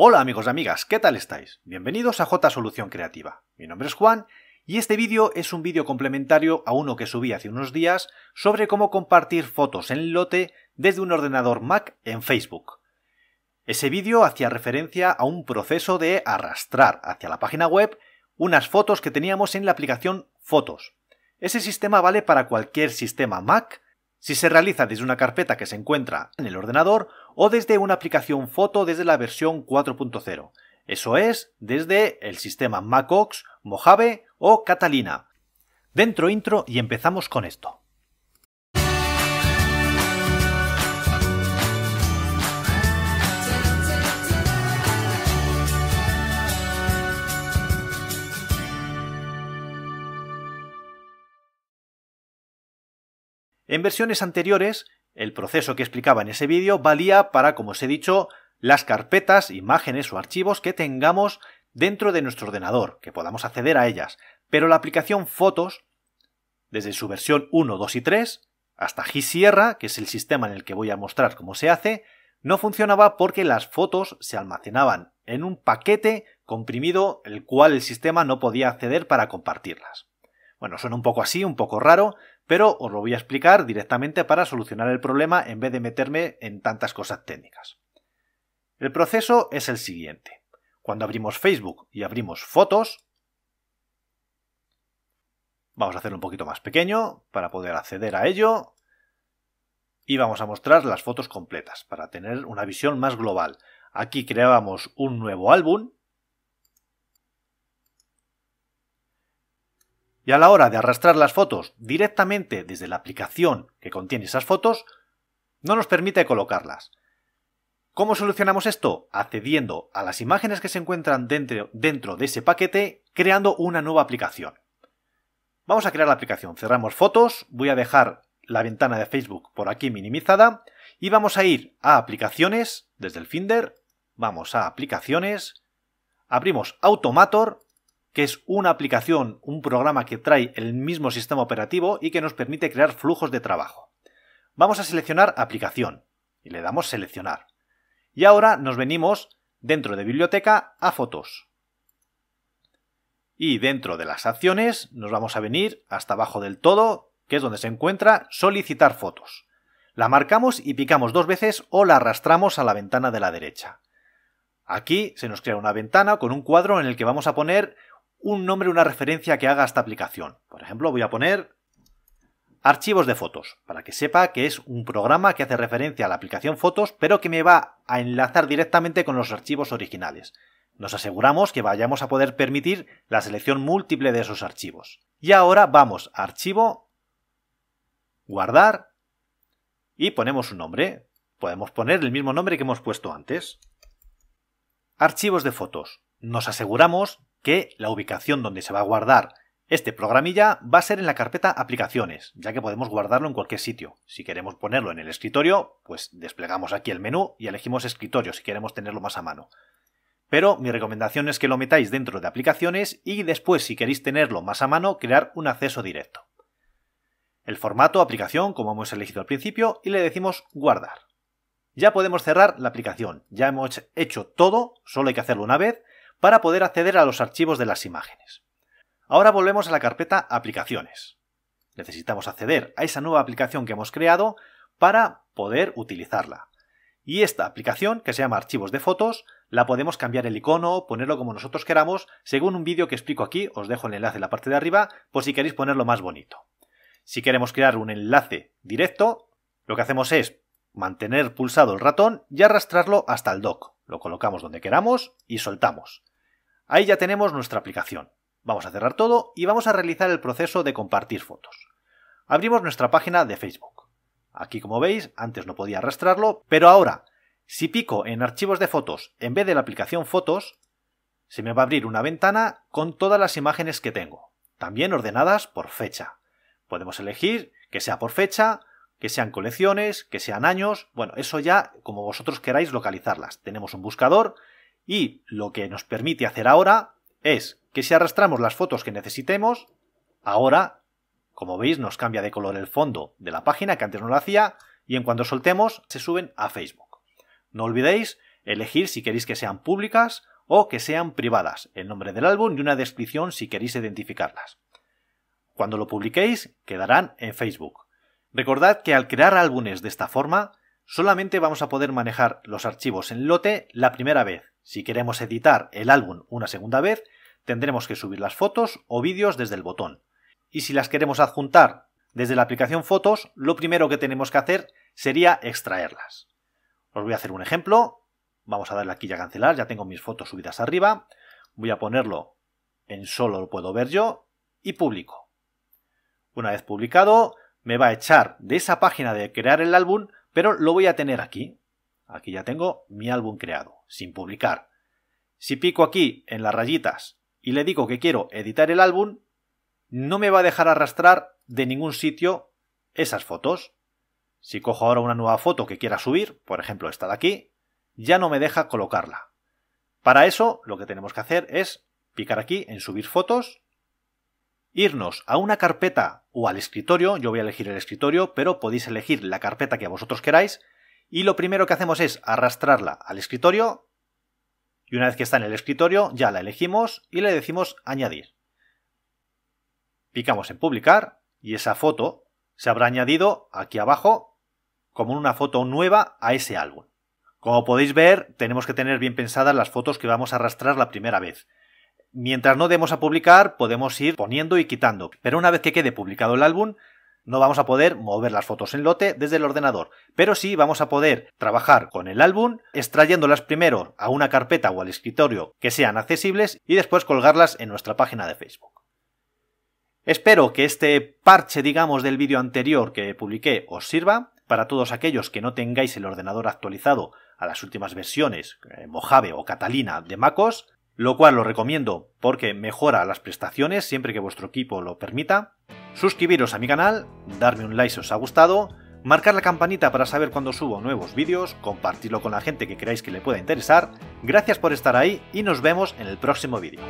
Hola amigos y amigas, ¿qué tal estáis? Bienvenidos a J Solución Creativa. Mi nombre es Juan y este vídeo es un vídeo complementario a uno que subí hace unos días sobre cómo compartir fotos en lote desde un ordenador Mac en Facebook. Ese vídeo hacía referencia a un proceso de arrastrar hacia la página web unas fotos que teníamos en la aplicación Fotos. Ese sistema vale para cualquier sistema Mac, si se realiza desde una carpeta que se encuentra en el ordenador o desde una aplicación foto desde la versión 4.0, eso es, desde el sistema MacOS, Mojave o Catalina. Dentro intro y empezamos con esto. En versiones anteriores, el proceso que explicaba en ese vídeo valía para, como os he dicho, las carpetas, imágenes o archivos que tengamos dentro de nuestro ordenador, que podamos acceder a ellas. Pero la aplicación Fotos, desde su versión 1, 2 y 3, hasta G-Sierra, que es el sistema en el que voy a mostrar cómo se hace, no funcionaba porque las fotos se almacenaban en un paquete comprimido el cual el sistema no podía acceder para compartirlas. Bueno, suena un poco así, un poco raro, pero os lo voy a explicar directamente para solucionar el problema en vez de meterme en tantas cosas técnicas. El proceso es el siguiente. Cuando abrimos Facebook y abrimos fotos, vamos a hacerlo un poquito más pequeño para poder acceder a ello y vamos a mostrar las fotos completas para tener una visión más global. Aquí creábamos un nuevo álbum y a la hora de arrastrar las fotos directamente desde la aplicación que contiene esas fotos, no nos permite colocarlas. ¿Cómo solucionamos esto? Accediendo a las imágenes que se encuentran dentro, dentro, de ese paquete, creando una nueva aplicación. Vamos a crear la aplicación. Cerramos fotos, voy a dejar la ventana de Facebook por aquí minimizada y vamos a ir a aplicaciones, desde el Finder, vamos a aplicaciones, abrimos Automator que es una aplicación, un programa que trae el mismo sistema operativo y que nos permite crear flujos de trabajo. Vamos a seleccionar aplicación y le damos seleccionar. Y ahora nos venimos dentro de biblioteca a fotos. Y dentro de las acciones nos vamos a venir hasta abajo del todo, que es donde se encuentra solicitar fotos. La marcamos y picamos dos veces o la arrastramos a la ventana de la derecha. Aquí se nos crea una ventana con un cuadro en el que vamos a poner un nombre, una referencia que haga esta aplicación. Por ejemplo, voy a poner archivos de fotos, para que sepa que es un programa que hace referencia a la aplicación fotos, pero que me va a enlazar directamente con los archivos originales. Nos aseguramos que vayamos a poder permitir la selección múltiple de esos archivos. Y ahora vamos a archivo, guardar y ponemos un nombre. Podemos poner el mismo nombre que hemos puesto antes. Archivos de fotos nos aseguramos que la ubicación donde se va a guardar este programilla va a ser en la carpeta aplicaciones, ya que podemos guardarlo en cualquier sitio. Si queremos ponerlo en el escritorio, pues desplegamos aquí el menú y elegimos escritorio si queremos tenerlo más a mano. Pero mi recomendación es que lo metáis dentro de aplicaciones y después si queréis tenerlo más a mano, crear un acceso directo. El formato aplicación como hemos elegido al principio y le decimos guardar. Ya podemos cerrar la aplicación, ya hemos hecho todo, solo hay que hacerlo una vez para poder acceder a los archivos de las imágenes. Ahora volvemos a la carpeta Aplicaciones. Necesitamos acceder a esa nueva aplicación que hemos creado para poder utilizarla. Y esta aplicación, que se llama Archivos de Fotos, la podemos cambiar el icono, ponerlo como nosotros queramos, según un vídeo que explico aquí, os dejo el enlace en la parte de arriba, por si queréis ponerlo más bonito. Si queremos crear un enlace directo, lo que hacemos es mantener pulsado el ratón y arrastrarlo hasta el dock. Lo colocamos donde queramos y soltamos. Ahí ya tenemos nuestra aplicación. Vamos a cerrar todo y vamos a realizar el proceso de compartir fotos. Abrimos nuestra página de Facebook. Aquí como veis, antes no podía arrastrarlo, pero ahora, si pico en archivos de fotos en vez de la aplicación fotos, se me va a abrir una ventana con todas las imágenes que tengo, también ordenadas por fecha. Podemos elegir que sea por fecha, que sean colecciones, que sean años, bueno, eso ya como vosotros queráis localizarlas. Tenemos un buscador y lo que nos permite hacer ahora es que si arrastramos las fotos que necesitemos, ahora, como veis, nos cambia de color el fondo de la página, que antes no lo hacía, y en cuanto soltemos, se suben a Facebook. No olvidéis elegir si queréis que sean públicas o que sean privadas, el nombre del álbum y una descripción si queréis identificarlas. Cuando lo publiquéis, quedarán en Facebook. Recordad que al crear álbumes de esta forma, solamente vamos a poder manejar los archivos en lote la primera vez, si queremos editar el álbum una segunda vez, tendremos que subir las fotos o vídeos desde el botón. Y si las queremos adjuntar desde la aplicación Fotos, lo primero que tenemos que hacer sería extraerlas. Os voy a hacer un ejemplo. Vamos a darle aquí ya a cancelar, ya tengo mis fotos subidas arriba. Voy a ponerlo en solo lo puedo ver yo y publico. Una vez publicado, me va a echar de esa página de crear el álbum, pero lo voy a tener aquí. Aquí ya tengo mi álbum creado sin publicar. Si pico aquí en las rayitas y le digo que quiero editar el álbum, no me va a dejar arrastrar de ningún sitio esas fotos. Si cojo ahora una nueva foto que quiera subir, por ejemplo esta de aquí, ya no me deja colocarla. Para eso lo que tenemos que hacer es picar aquí en subir fotos, irnos a una carpeta o al escritorio, yo voy a elegir el escritorio, pero podéis elegir la carpeta que a vosotros queráis, y lo primero que hacemos es arrastrarla al escritorio y una vez que está en el escritorio ya la elegimos y le decimos añadir. Picamos en publicar y esa foto se habrá añadido aquí abajo como una foto nueva a ese álbum. Como podéis ver, tenemos que tener bien pensadas las fotos que vamos a arrastrar la primera vez. Mientras no demos a publicar, podemos ir poniendo y quitando, pero una vez que quede publicado el álbum, no vamos a poder mover las fotos en lote desde el ordenador, pero sí vamos a poder trabajar con el álbum, extrayéndolas primero a una carpeta o al escritorio que sean accesibles y después colgarlas en nuestra página de Facebook. Espero que este parche, digamos, del vídeo anterior que publiqué os sirva para todos aquellos que no tengáis el ordenador actualizado a las últimas versiones, eh, Mojave o Catalina de MacOS, lo cual lo recomiendo porque mejora las prestaciones siempre que vuestro equipo lo permita suscribiros a mi canal, darme un like si os ha gustado, marcar la campanita para saber cuando subo nuevos vídeos, compartirlo con la gente que creáis que le pueda interesar. Gracias por estar ahí y nos vemos en el próximo vídeo.